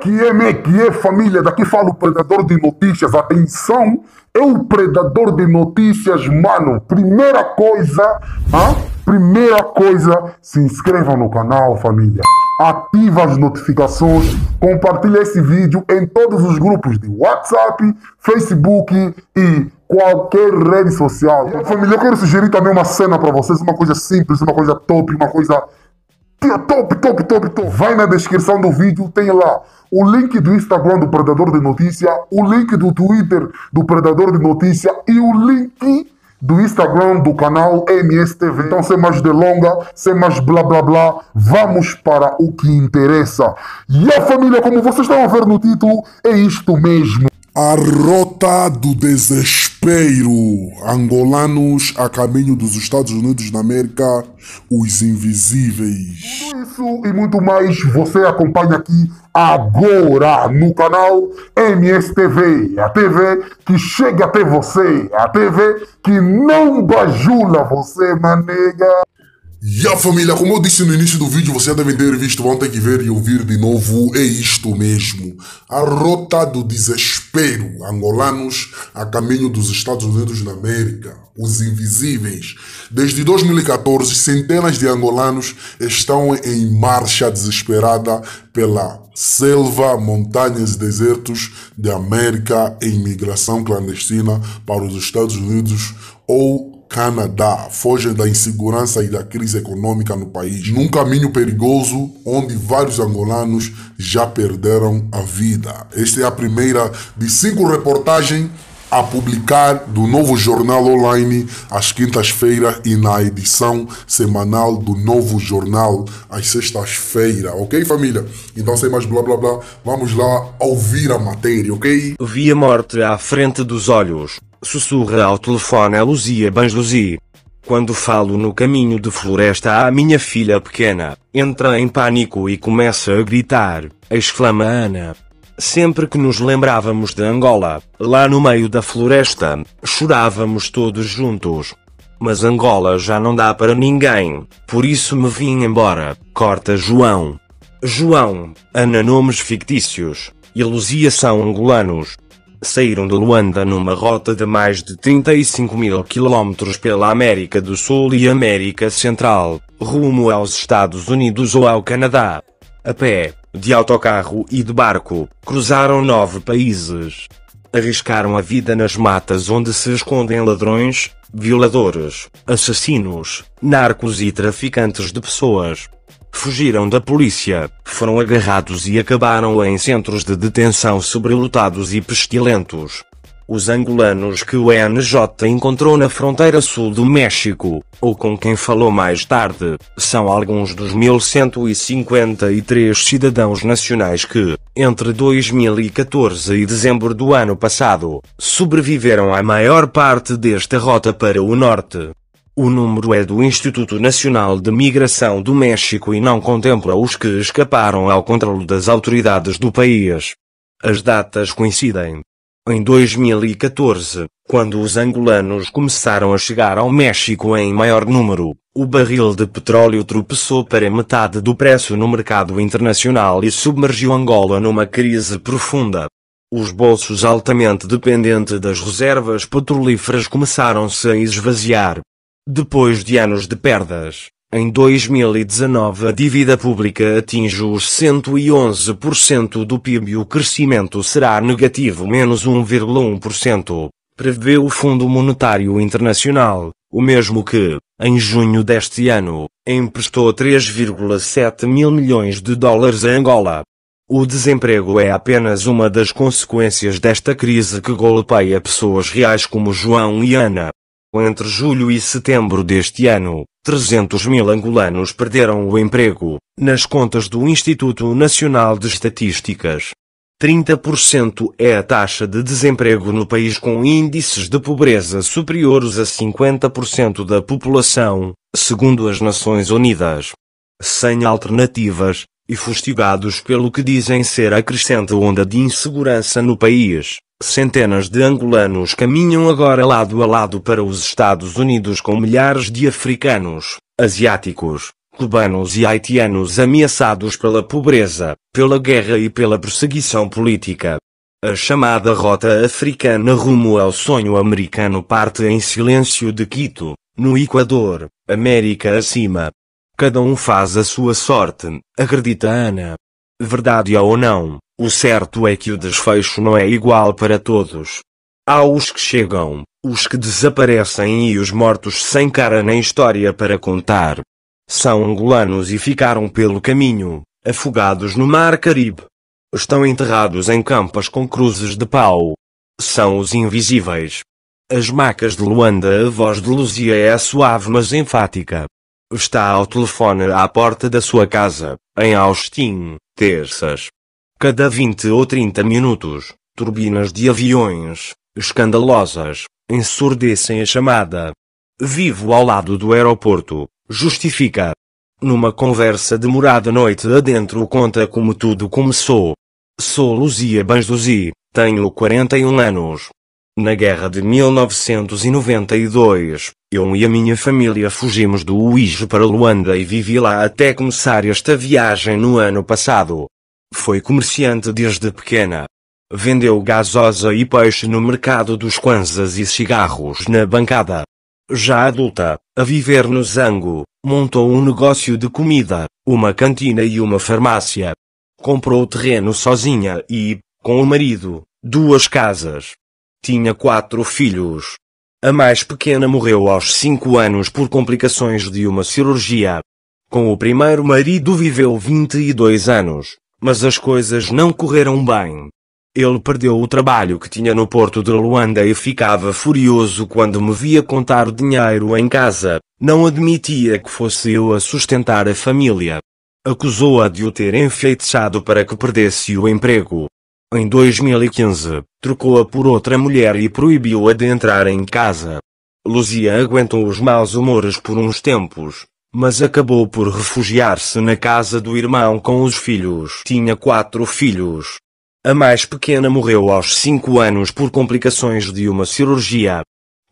que é, me que é, família? Daqui fala o predador de notícias. Atenção, é o predador de notícias, mano. Primeira coisa, ah, primeira coisa, se inscreva no canal, família. Ativa as notificações, compartilhe esse vídeo em todos os grupos de WhatsApp, Facebook e qualquer rede social. família, eu quero sugerir também uma cena para vocês, uma coisa simples, uma coisa top, uma coisa é top, top, top, top. Vai na descrição do vídeo, tem lá o link do Instagram do Predador de Notícia, o link do Twitter do Predador de Notícia e o link do Instagram do canal MSTV. Então, sem mais delonga, sem mais blá blá blá, vamos para o que interessa. E a família, como vocês estão a ver no título, é isto mesmo. A rota do desespero. Angolanos a caminho dos Estados Unidos da América, os invisíveis. Tudo isso e muito mais você acompanha aqui agora no canal MSTV, a TV que chega até você, a TV que não bajula você, manega. E a família, como eu disse no início do vídeo, vocês devem ter visto, vão ter que ver e ouvir de novo. É isto mesmo. A rota do desespero. Angolanos a caminho dos Estados Unidos da América. Os invisíveis. Desde 2014, centenas de angolanos estão em marcha desesperada pela selva, montanhas e desertos de América em migração clandestina para os Estados Unidos ou Canadá foge da insegurança e da crise econômica no país, num caminho perigoso onde vários angolanos já perderam a vida. Esta é a primeira de cinco reportagens a publicar do novo jornal online às quintas-feiras e na edição semanal do novo jornal às sextas-feiras, ok, família? Então, sem mais blá blá blá, vamos lá ouvir a matéria, ok? Vi a morte à frente dos olhos. Sussurra ao telefone a Luzia Banjluzi. Quando falo no caminho de floresta à minha filha pequena, entra em pânico e começa a gritar, exclama Ana. Sempre que nos lembrávamos de Angola, lá no meio da floresta, chorávamos todos juntos. Mas Angola já não dá para ninguém, por isso me vim embora, corta João. João, Ana nomes fictícios, e Luzia são angolanos saíram de Luanda numa rota de mais de 35 mil quilómetros pela América do Sul e América Central, rumo aos Estados Unidos ou ao Canadá. A pé, de autocarro e de barco, cruzaram nove países. Arriscaram a vida nas matas onde se escondem ladrões, violadores, assassinos, narcos e traficantes de pessoas fugiram da polícia, foram agarrados e acabaram em centros de detenção sobrelotados e pestilentos. Os angolanos que o NJ encontrou na fronteira sul do México, ou com quem falou mais tarde, são alguns dos 1153 cidadãos nacionais que, entre 2014 e dezembro do ano passado, sobreviveram à maior parte desta rota para o norte. O número é do Instituto Nacional de Migração do México e não contempla os que escaparam ao controle das autoridades do país. As datas coincidem. Em 2014, quando os angolanos começaram a chegar ao México em maior número, o barril de petróleo tropeçou para metade do preço no mercado internacional e submergiu Angola numa crise profunda. Os bolsos altamente dependentes das reservas petrolíferas começaram-se a esvaziar. Depois de anos de perdas, em 2019 a dívida pública atinge os 111% do PIB e o crescimento será negativo menos 1,1%, prevê o Fundo Monetário Internacional, o mesmo que, em junho deste ano, emprestou 3,7 mil milhões de dólares a Angola. O desemprego é apenas uma das consequências desta crise que golpeia pessoas reais como João e Ana, entre julho e setembro deste ano, 300 mil angolanos perderam o emprego, nas contas do Instituto Nacional de Estatísticas. 30% é a taxa de desemprego no país com índices de pobreza superiores a 50% da população, segundo as Nações Unidas. Sem alternativas, e fustigados pelo que dizem ser a crescente onda de insegurança no país. Centenas de angolanos caminham agora lado a lado para os Estados Unidos com milhares de africanos, asiáticos, cubanos e haitianos ameaçados pela pobreza, pela guerra e pela perseguição política. A chamada rota africana rumo ao sonho americano parte em silêncio de Quito, no Equador, América acima, Cada um faz a sua sorte, acredita Ana. Verdade ou não, o certo é que o desfecho não é igual para todos. Há os que chegam, os que desaparecem e os mortos sem cara nem história para contar. São angolanos e ficaram pelo caminho, afogados no mar Caribe. Estão enterrados em campas com cruzes de pau. São os invisíveis. As macas de Luanda, a voz de Luzia é suave mas enfática está ao telefone à porta da sua casa, em Austin, terças. Cada 20 ou 30 minutos, turbinas de aviões, escandalosas, ensurdecem a chamada. Vivo ao lado do aeroporto, justifica. Numa conversa demorada noite adentro conta como tudo começou. Sou Luzia Banjduzi, tenho 41 anos, na guerra de 1992, eu e a minha família fugimos do Uíge para Luanda e vivi lá até começar esta viagem no ano passado. Foi comerciante desde pequena. Vendeu gasosa e peixe no mercado dos Quanzas e cigarros na bancada. Já adulta, a viver no Zango, montou um negócio de comida, uma cantina e uma farmácia. Comprou terreno sozinha e, com o marido, duas casas tinha quatro filhos. A mais pequena morreu aos cinco anos por complicações de uma cirurgia. Com o primeiro marido viveu 22 anos, mas as coisas não correram bem. Ele perdeu o trabalho que tinha no porto de Luanda e ficava furioso quando me via contar o dinheiro em casa. Não admitia que fosse eu a sustentar a família. Acusou-a de o ter enfeitiçado para que perdesse o emprego. Em 2015, trocou-a por outra mulher e proibiu-a de entrar em casa. Luzia aguentou os maus humores por uns tempos, mas acabou por refugiar-se na casa do irmão com os filhos. Tinha quatro filhos. A mais pequena morreu aos cinco anos por complicações de uma cirurgia.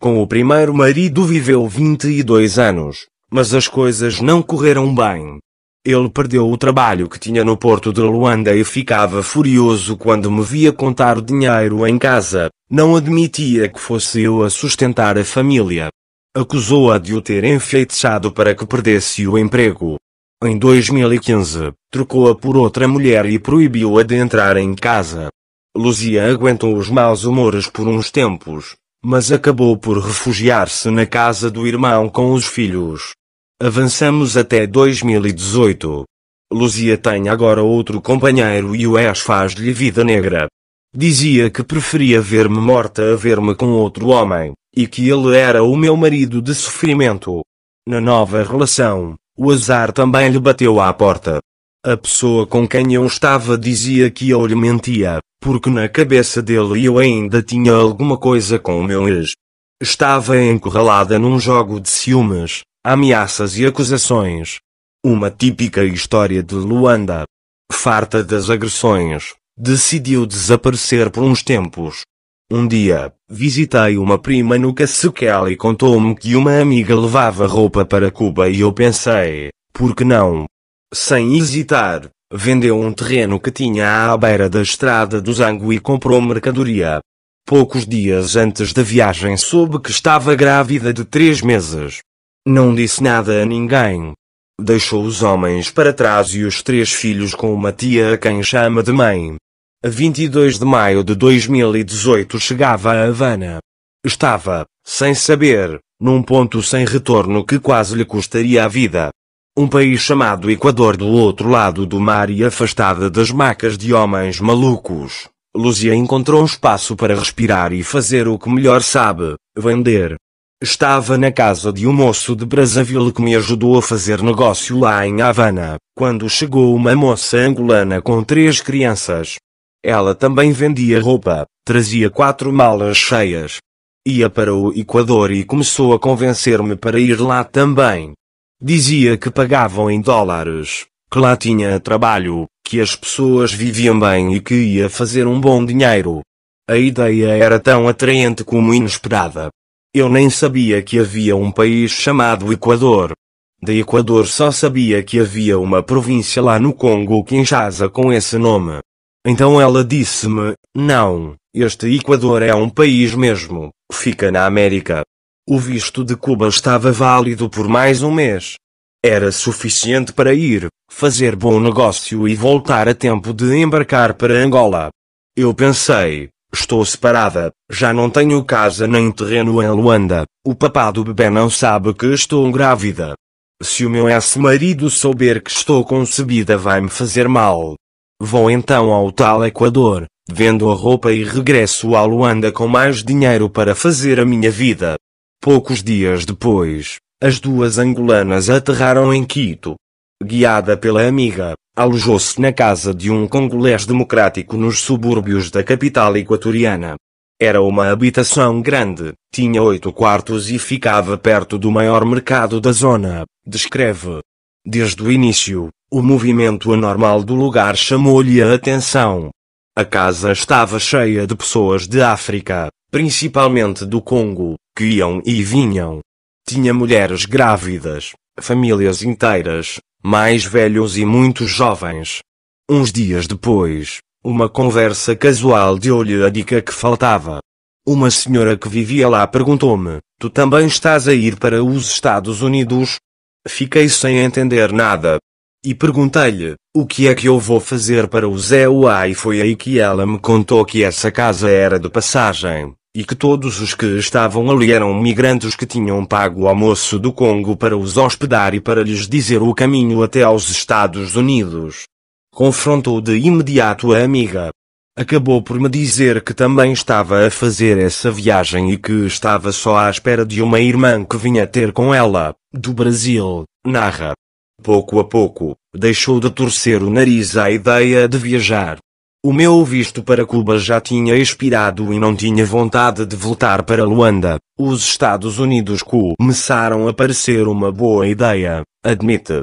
Com o primeiro marido viveu 22 anos, mas as coisas não correram bem. Ele perdeu o trabalho que tinha no porto de Luanda e ficava furioso quando me via contar o dinheiro em casa. Não admitia que fosse eu a sustentar a família. Acusou-a de o ter enfeitiçado para que perdesse o emprego. Em 2015, trocou-a por outra mulher e proibiu-a de entrar em casa. Luzia aguentou os maus humores por uns tempos, mas acabou por refugiar-se na casa do irmão com os filhos. Avançamos até 2018. Luzia tem agora outro companheiro e o ex faz-lhe vida negra. Dizia que preferia ver-me morta a ver-me com outro homem, e que ele era o meu marido de sofrimento. Na nova relação, o azar também lhe bateu à porta. A pessoa com quem eu estava dizia que eu lhe mentia, porque na cabeça dele eu ainda tinha alguma coisa com o meu ex. Estava encurralada num jogo de ciúmes, ameaças e acusações. Uma típica história de Luanda. Farta das agressões, decidiu desaparecer por uns tempos. Um dia, visitei uma prima no Caciquel e contou-me que uma amiga levava roupa para Cuba e eu pensei, por que não? Sem hesitar, vendeu um terreno que tinha à beira da estrada do Zango e comprou mercadoria. Poucos dias antes da viagem soube que estava grávida de três meses. Não disse nada a ninguém. Deixou os homens para trás e os três filhos com uma tia a quem chama de mãe. A 22 de maio de 2018 chegava a Havana. Estava, sem saber, num ponto sem retorno que quase lhe custaria a vida. Um país chamado Equador do outro lado do mar e afastada das macas de homens malucos. Luzia encontrou um espaço para respirar e fazer o que melhor sabe, vender. Estava na casa de um moço de Brazzaville que me ajudou a fazer negócio lá em Havana, quando chegou uma moça angolana com três crianças. Ela também vendia roupa, trazia quatro malas cheias. Ia para o Equador e começou a convencer-me para ir lá também. Dizia que pagavam em dólares, que lá tinha trabalho, que as pessoas viviam bem e que ia fazer um bom dinheiro. A ideia era tão atraente como inesperada, eu nem sabia que havia um país chamado Equador. De Equador só sabia que havia uma província lá no Congo Kinshasa com esse nome. Então ela disse-me: Não, este Equador é um país mesmo, fica na América. O visto de Cuba estava válido por mais um mês. Era suficiente para ir, fazer bom negócio e voltar a tempo de embarcar para Angola. Eu pensei, Estou separada, já não tenho casa nem terreno em Luanda. O papá do bebê não sabe que estou grávida. Se o meu ex-marido souber que estou concebida, vai-me fazer mal. Vou então ao tal Equador, vendo a roupa e regresso a Luanda com mais dinheiro para fazer a minha vida. Poucos dias depois, as duas angolanas aterraram em Quito. Guiada pela amiga, alojou-se na casa de um congolês democrático nos subúrbios da capital equatoriana. Era uma habitação grande, tinha oito quartos e ficava perto do maior mercado da zona, descreve. Desde o início, o movimento anormal do lugar chamou-lhe a atenção. A casa estava cheia de pessoas de África, principalmente do Congo, que iam e vinham. Tinha mulheres grávidas, famílias inteiras, mais velhos e muito jovens. Uns dias depois, uma conversa casual deu-lhe a dica que faltava. Uma senhora que vivia lá perguntou-me: Tu também estás a ir para os Estados Unidos? Fiquei sem entender nada. E perguntei-lhe: O que é que eu vou fazer para os EUA? E foi aí que ela me contou que essa casa era de passagem e que todos os que estavam ali eram migrantes que tinham pago o almoço do Congo para os hospedar e para lhes dizer o caminho até aos Estados Unidos. Confrontou de imediato a amiga. Acabou por me dizer que também estava a fazer essa viagem e que estava só à espera de uma irmã que vinha ter com ela, do Brasil, narra. Pouco a pouco, deixou de torcer o nariz à ideia de viajar. O meu visto para Cuba já tinha expirado e não tinha vontade de voltar para Luanda. Os Estados Unidos começaram a parecer uma boa ideia, admite.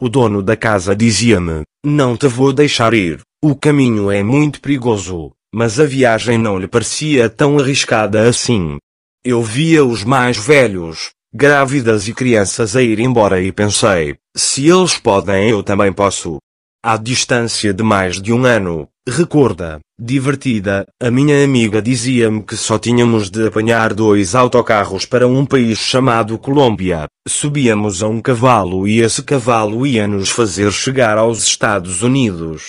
O dono da casa dizia-me: Não te vou deixar ir, o caminho é muito perigoso, mas a viagem não lhe parecia tão arriscada assim. Eu via os mais velhos, grávidas e crianças a ir embora e pensei: se eles podem, eu também posso. À distância de mais de um ano, Recorda, divertida, a minha amiga dizia-me que só tínhamos de apanhar dois autocarros para um país chamado Colômbia. Subíamos a um cavalo e esse cavalo ia nos fazer chegar aos Estados Unidos.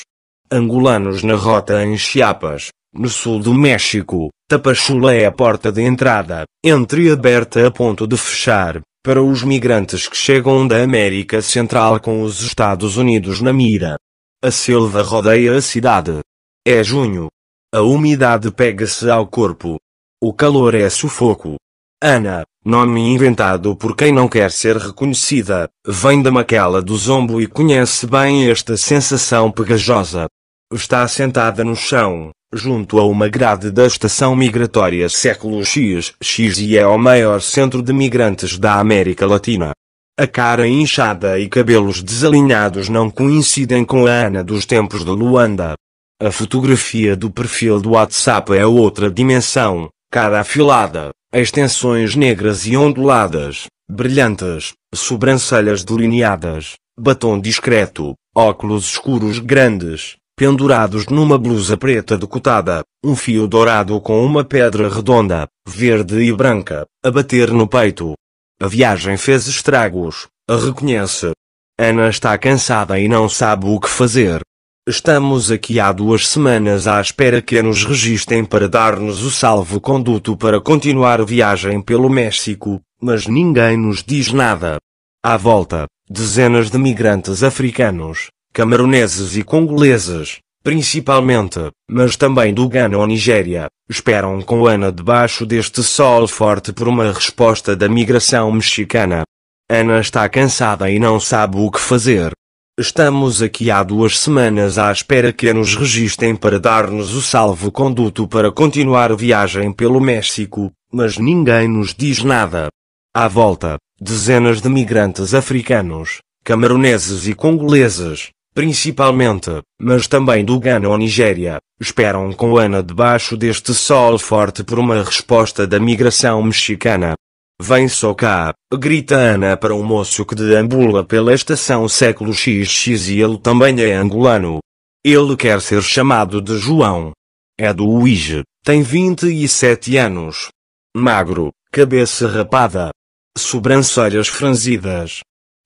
Angolanos na rota em Chiapas, no sul do México, Tapachula é a porta de entrada, entreaberta a ponto de fechar, para os migrantes que chegam da América Central com os Estados Unidos na mira. A selva rodeia a cidade. É junho. A umidade pega-se ao corpo. O calor é sufoco. Ana, nome inventado por quem não quer ser reconhecida, vem da maquela do zombo e conhece bem esta sensação pegajosa. Está sentada no chão, junto a uma grade da estação migratória século X, X e é o maior centro de migrantes da América Latina. A cara inchada e cabelos desalinhados não coincidem com a Ana dos tempos de Luanda. A fotografia do perfil do WhatsApp é outra dimensão, cara afilada, extensões negras e onduladas, brilhantes, sobrancelhas delineadas, batom discreto, óculos escuros grandes, pendurados numa blusa preta decotada, um fio dourado com uma pedra redonda, verde e branca, a bater no peito, a viagem fez estragos, reconhece. Ana está cansada e não sabe o que fazer. Estamos aqui há duas semanas à espera que nos registrem para dar-nos o salvo-conduto para continuar a viagem pelo México, mas ninguém nos diz nada. À volta, dezenas de migrantes africanos, camaroneses e congoleses, principalmente, mas também do Ghana ou Nigéria, esperam com Ana debaixo deste sol forte por uma resposta da migração mexicana. Ana está cansada e não sabe o que fazer. Estamos aqui há duas semanas à espera que nos registem para dar-nos o salvo-conduto para continuar a viagem pelo México, mas ninguém nos diz nada. À volta, dezenas de migrantes africanos, camaroneses e congoleses, principalmente, mas também do Ghana ou Nigéria, esperam com Ana debaixo deste sol forte por uma resposta da migração mexicana. Vem só cá, grita Ana para um moço que deambula pela estação século XX e ele também é angolano. Ele quer ser chamado de João. É do Uige, tem 27 anos. Magro, cabeça rapada. Sobrancelhas franzidas.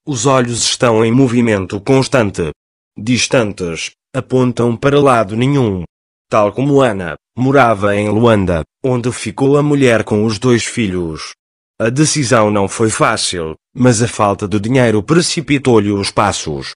Os olhos estão em movimento constante, distantes, apontam para lado nenhum. Tal como Ana, morava em Luanda, onde ficou a mulher com os dois filhos. A decisão não foi fácil, mas a falta de dinheiro precipitou-lhe os passos.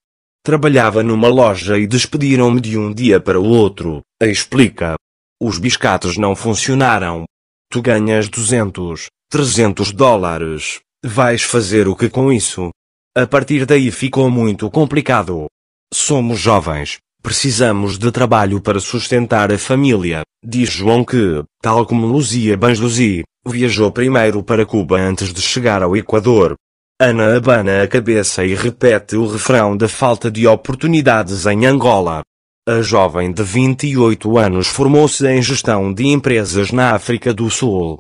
Trabalhava numa loja e despediram-me de um dia para o outro, explica. Os biscates não funcionaram. Tu ganhas 200, 300 dólares. Vais fazer o que com isso? A partir daí ficou muito complicado. Somos jovens, precisamos de trabalho para sustentar a família, diz João que, tal como Luzia Benjuzzi, viajou primeiro para Cuba antes de chegar ao Equador. Ana abana a cabeça e repete o refrão da falta de oportunidades em Angola. A jovem de 28 anos formou-se em gestão de empresas na África do Sul.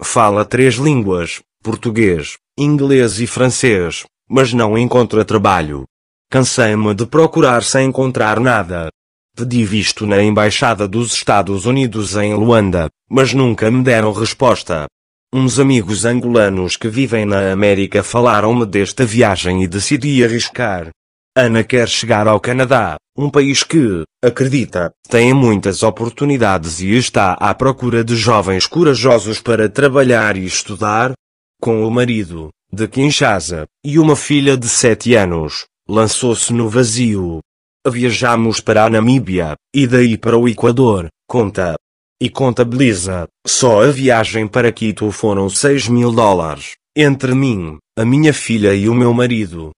Fala três línguas, português, inglês e francês, mas não encontra trabalho. Cansei-me de procurar sem encontrar nada. Pedi visto na Embaixada dos Estados Unidos em Luanda, mas nunca me deram resposta. Uns amigos angolanos que vivem na América falaram-me desta viagem e decidi arriscar. Ana quer chegar ao Canadá, um país que, acredita, tem muitas oportunidades e está à procura de jovens corajosos para trabalhar e estudar. Com o marido, de Kinshasa, e uma filha de sete anos, lançou-se no vazio. Viajamos para a Namíbia, e daí para o Equador, conta. E contabiliza, só a viagem para Quito foram 6 mil dólares, entre mim, a minha filha e o meu marido.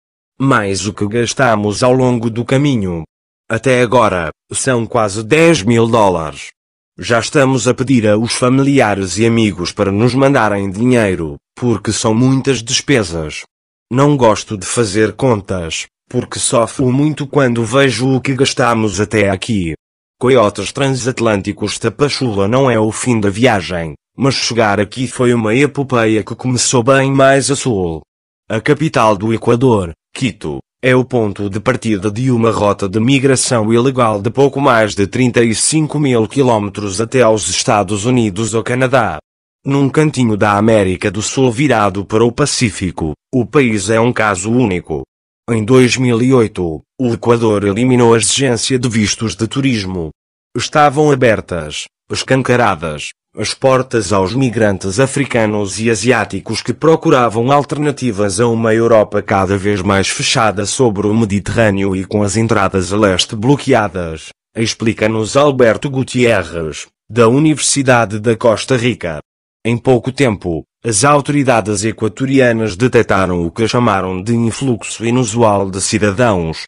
Mais o que gastamos ao longo do caminho. Até agora, são quase 10 mil dólares. Já estamos a pedir aos familiares e amigos para nos mandarem dinheiro, porque são muitas despesas. Não gosto de fazer contas, porque sofro muito quando vejo o que gastamos até aqui. Coiotes transatlânticos Tapachula não é o fim da viagem, mas chegar aqui foi uma epopeia que começou bem mais a sul. A capital do Equador, Quito, é o ponto de partida de uma rota de migração ilegal de pouco mais de 35 mil quilómetros até aos Estados Unidos ou Canadá. Num cantinho da América do Sul virado para o Pacífico, o país é um caso único. Em 2008, o Equador eliminou a exigência de vistos de turismo. Estavam abertas, escancaradas, as portas aos migrantes africanos e asiáticos que procuravam alternativas a uma Europa cada vez mais fechada sobre o Mediterrâneo e com as entradas a leste bloqueadas, explica-nos Alberto Gutierrez, da Universidade da Costa Rica. Em pouco tempo, as autoridades equatorianas detectaram o que chamaram de influxo inusual de cidadãos.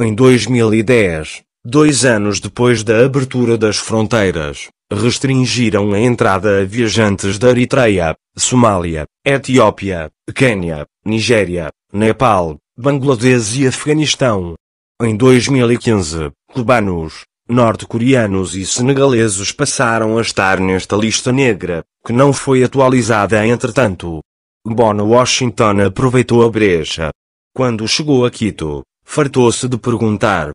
Em 2010, dois anos depois da abertura das fronteiras, restringiram a entrada a viajantes da Eritreia, Somália, Etiópia, Quênia, Nigéria, Nepal, Bangladesh e Afeganistão. Em 2015, cubanos, norte-coreanos e senegaleses passaram a estar nesta lista negra, que não foi atualizada entretanto. Bono Washington aproveitou a brecha. Quando chegou a Quito, fartou-se de perguntar.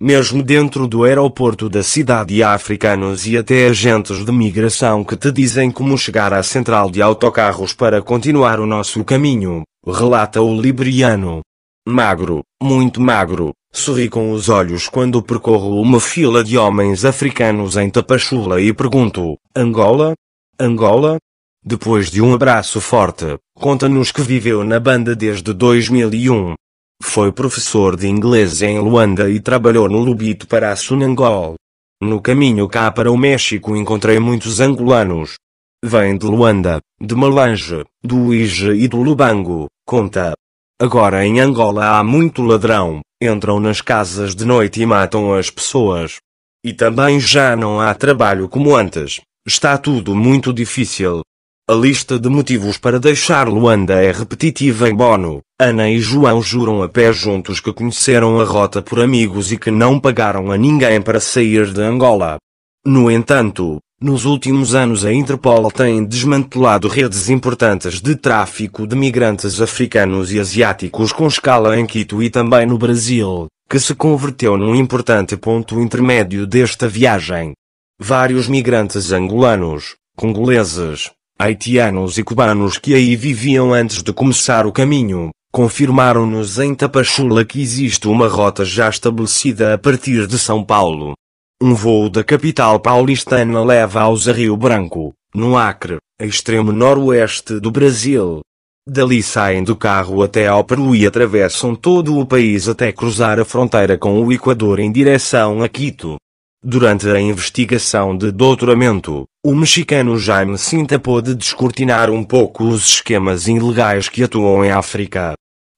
Mesmo dentro do aeroporto da cidade há africanos e até agentes de migração que te dizem como chegar à central de autocarros para continuar o nosso caminho, relata o liberiano. Magro, muito magro, Sorri com os olhos quando percorro uma fila de homens africanos em Tapachula e pergunto: Angola? Angola? Depois de um abraço forte, conta-nos que viveu na banda desde 2001. Foi professor de inglês em Luanda e trabalhou no Lubito para a Sunangol. No caminho cá para o México encontrei muitos angolanos. Vêm de Luanda, de Malange, do Uíge e do Lubango, conta. Agora em Angola há muito ladrão, entram nas casas de noite e matam as pessoas. E também já não há trabalho como antes, está tudo muito difícil. A lista de motivos para deixar Luanda é repetitiva em Bono. Ana e João juram a pé juntos que conheceram a rota por amigos e que não pagaram a ninguém para sair de Angola. No entanto, nos últimos anos a Interpol tem desmantelado redes importantes de tráfico de migrantes africanos e asiáticos com escala em Quito e também no Brasil, que se converteu num importante ponto intermédio desta viagem. Vários migrantes angolanos, congoleses, haitianos e cubanos que aí viviam antes de começar o caminho, confirmaram-nos em Tapachula que existe uma rota já estabelecida a partir de São Paulo, um voo da capital paulistana leva-os a Rio Branco, no Acre, extremo noroeste do Brasil. Dali saem do carro até ao Peru e atravessam todo o país até cruzar a fronteira com o Equador em direção a Quito. Durante a investigação de doutoramento, o mexicano Jaime Cinta pôde descortinar um pouco os esquemas ilegais que atuam em África.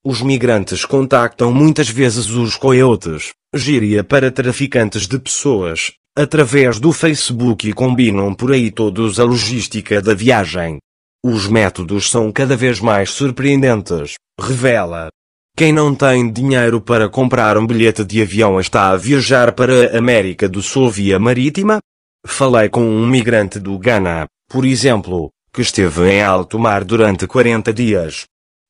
Os migrantes contactam muitas vezes os coiotes, gíria para traficantes de pessoas, através do Facebook e combinam por aí todos a logística da viagem. Os métodos são cada vez mais surpreendentes, revela. Quem não tem dinheiro para comprar um bilhete de avião está a viajar para a América do Sul via marítima? Falei com um migrante do Ghana, por exemplo, que esteve em alto mar durante 40 dias.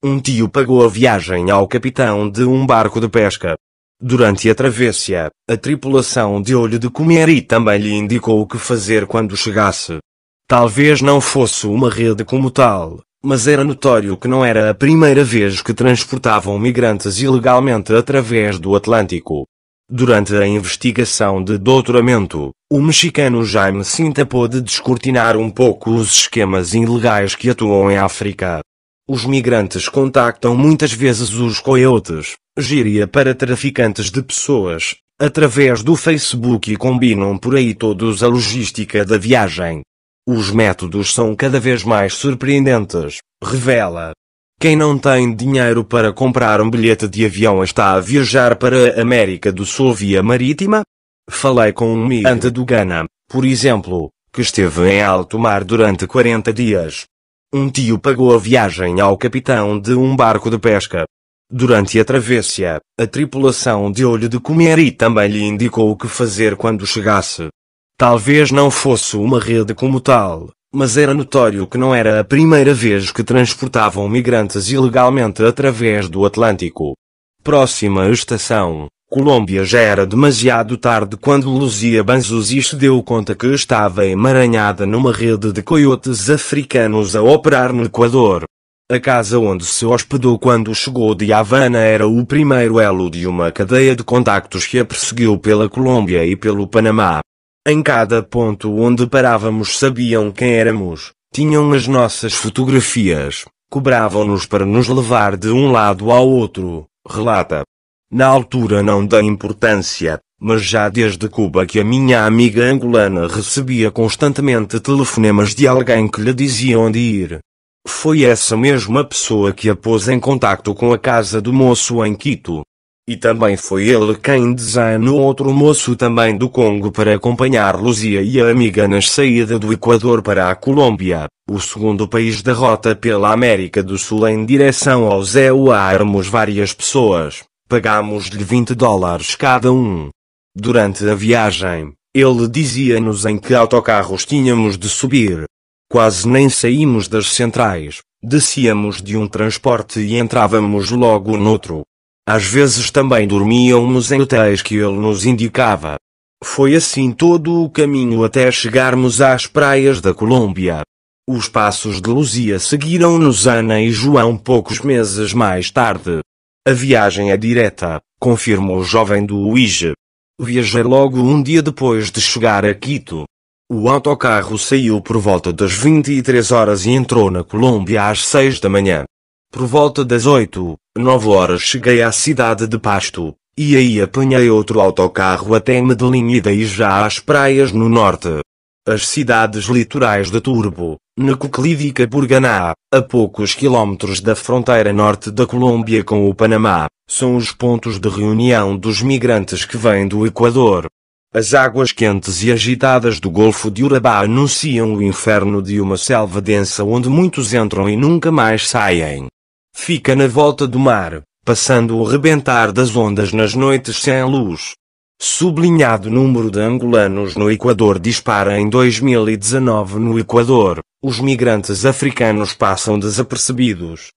Um tio pagou a viagem ao capitão de um barco de pesca, Durante a travessia, a tripulação deu-lhe de comer e também lhe indicou o que fazer quando chegasse. Talvez não fosse uma rede como tal, mas era notório que não era a primeira vez que transportavam migrantes ilegalmente através do Atlântico. Durante a investigação de doutoramento, o mexicano Jaime Cinta pôde descortinar um pouco os esquemas ilegais que atuam em África. Os migrantes contactam muitas vezes os coiotes, gíria para traficantes de pessoas, através do Facebook e combinam por aí todos a logística da viagem. Os métodos são cada vez mais surpreendentes, revela. Quem não tem dinheiro para comprar um bilhete de avião está a viajar para a América do Sul via marítima? Falei com um migrante do Ghana, por exemplo, que esteve em alto mar durante 40 dias. Um tio pagou a viagem ao capitão de um barco de pesca, Durante a travessia, a tripulação deu-lhe de comer e também lhe indicou o que fazer quando chegasse. Talvez não fosse uma rede como tal, mas era notório que não era a primeira vez que transportavam migrantes ilegalmente através do Atlântico. Próxima estação, Colômbia já era demasiado tarde quando Luzia Banzuzis se deu conta que estava emaranhada numa rede de coiotes africanos a operar no Equador. A casa onde se hospedou quando chegou de Havana era o primeiro elo de uma cadeia de contactos que a perseguiu pela Colômbia e pelo Panamá. Em cada ponto onde parávamos sabiam quem éramos, tinham as nossas fotografias, cobravam-nos para nos levar de um lado ao outro, relata. Na altura não dá importância, mas já desde Cuba que a minha amiga angolana recebia constantemente telefonemas de alguém que lhe dizia onde ir, foi essa mesma pessoa que a pôs em contato com a casa do moço em Quito. E também foi ele quem designou outro moço também do Congo para acompanhar Luzia e a amiga na saída do Equador para a Colômbia, o segundo país da rota pela América do Sul em direção ao Zé Armos várias pessoas, pagámos-lhe 20 dólares cada um. Durante a viagem, ele dizia-nos em que autocarros tínhamos de subir, Quase nem saímos das centrais, desciamos de um transporte e entrávamos logo noutro. Às vezes também dormíamos em hotéis que ele nos indicava. Foi assim todo o caminho até chegarmos às praias da Colômbia. Os passos de Luzia seguiram-nos Ana e João poucos meses mais tarde. A viagem é direta, confirmou o jovem do Uige. Viajei logo um dia depois de chegar a Quito. O autocarro saiu por volta das 23 horas e entrou na Colômbia às 6 da manhã. Por volta das 8, 9 horas cheguei à cidade de Pasto, e aí apanhei outro autocarro até Medellín e daí já às praias no norte. As cidades litorais de Turbo, na e Burganá, a poucos quilómetros da fronteira norte da Colômbia com o Panamá, são os pontos de reunião dos migrantes que vêm do Equador. As águas quentes e agitadas do Golfo de Urabá anunciam o inferno de uma selva densa onde muitos entram e nunca mais saem. Fica na volta do mar, passando o rebentar das ondas nas noites sem luz. Sublinhado número de angolanos no Equador dispara em 2019 no Equador. Os migrantes africanos passam desapercebidos.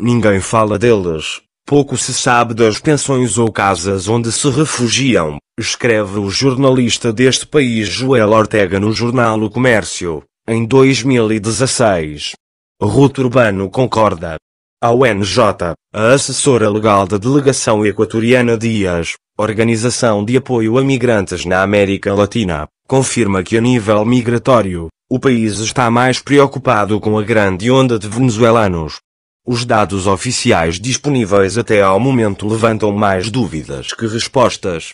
Ninguém fala deles, Pouco se sabe das pensões ou casas onde se refugiam, escreve o jornalista deste país Joel Ortega no jornal O Comércio, em 2016. Ruto Urbano concorda. A ONJ, a assessora legal da Delegação Equatoriana Dias, Organização de Apoio a Migrantes na América Latina, confirma que a nível migratório, o país está mais preocupado com a grande onda de venezuelanos, os dados oficiais disponíveis até ao momento levantam mais dúvidas que respostas.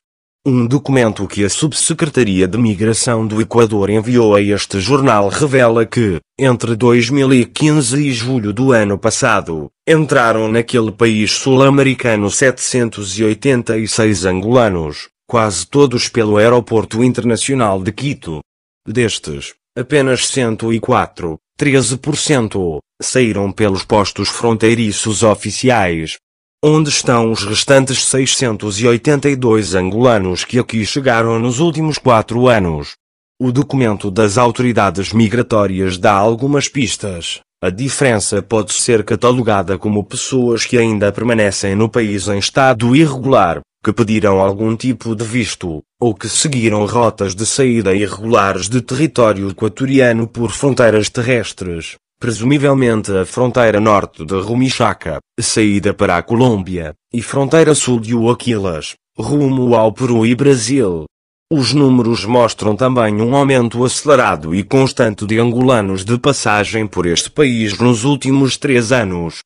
Um documento que a Subsecretaria de Migração do Equador enviou a este jornal revela que, entre 2015 e julho do ano passado, entraram naquele país sul-americano 786 angolanos, quase todos pelo Aeroporto Internacional de Quito. Destes, apenas 104 13%, saíram pelos postos fronteiriços oficiais. Onde estão os restantes 682 angolanos que aqui chegaram nos últimos quatro anos? O documento das autoridades migratórias dá algumas pistas. A diferença pode ser catalogada como pessoas que ainda permanecem no país em estado irregular, que pediram algum tipo de visto, ou que seguiram rotas de saída irregulares de território equatoriano por fronteiras terrestres, presumivelmente a fronteira norte de Rumichaca, saída para a Colômbia, e fronteira sul de Uaquilas, rumo ao Peru e Brasil. Os números mostram também um aumento acelerado e constante de angolanos de passagem por este país nos últimos três anos.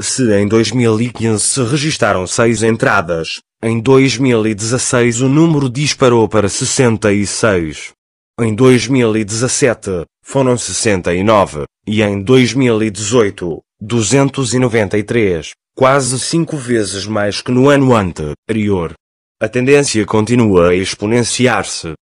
Se em 2015 se registaram seis entradas, em 2016 o número disparou para 66. Em 2017, foram 69, e em 2018, 293, quase cinco vezes mais que no ano anterior a tendência continua a exponenciar-se.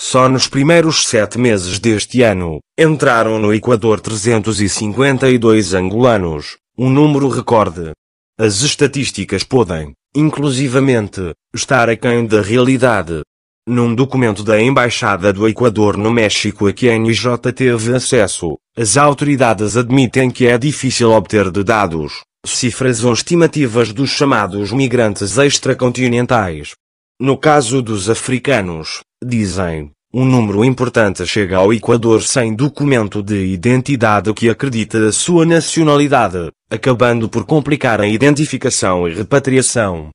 Só nos primeiros sete meses deste ano, entraram no Equador 352 angolanos, um número recorde. As estatísticas podem, inclusivamente, estar aquém da realidade. Num documento da Embaixada do Equador no México a que a NJ teve acesso, as autoridades admitem que é difícil obter de dados, cifras ou estimativas dos chamados migrantes extracontinentais, no caso dos africanos, dizem, um número importante chega ao Equador sem documento de identidade que acredita a sua nacionalidade, acabando por complicar a identificação e repatriação.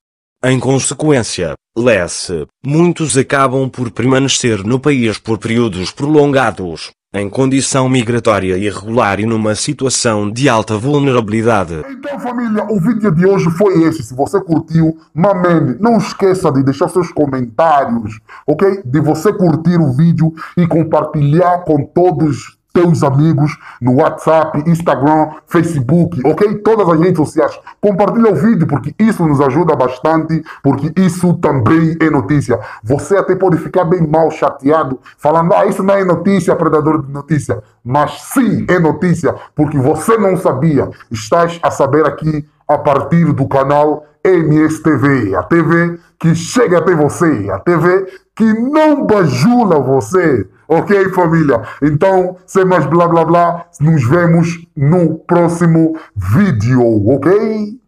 Em consequência, lesse, muitos acabam por permanecer no país por períodos prolongados, em condição migratória irregular e numa situação de alta vulnerabilidade. Então, família, o vídeo de hoje foi este. Se você curtiu, mamãe, não esqueça de deixar seus comentários, ok? De você curtir o vídeo e compartilhar com todos teus amigos no WhatsApp, Instagram, Facebook, ok? Todas as redes sociais. Compartilha o vídeo porque isso nos ajuda bastante, porque isso também é notícia. Você até pode ficar bem mal chateado falando, ah, isso não é notícia, predador de notícia. Mas sim é notícia, porque você não sabia. Estás a saber aqui a partir do canal MSTV, a TV que chega até você, a TV que não bajula você. Ok, família? Então, sem mais blá blá blá, nos vemos no próximo vídeo, ok?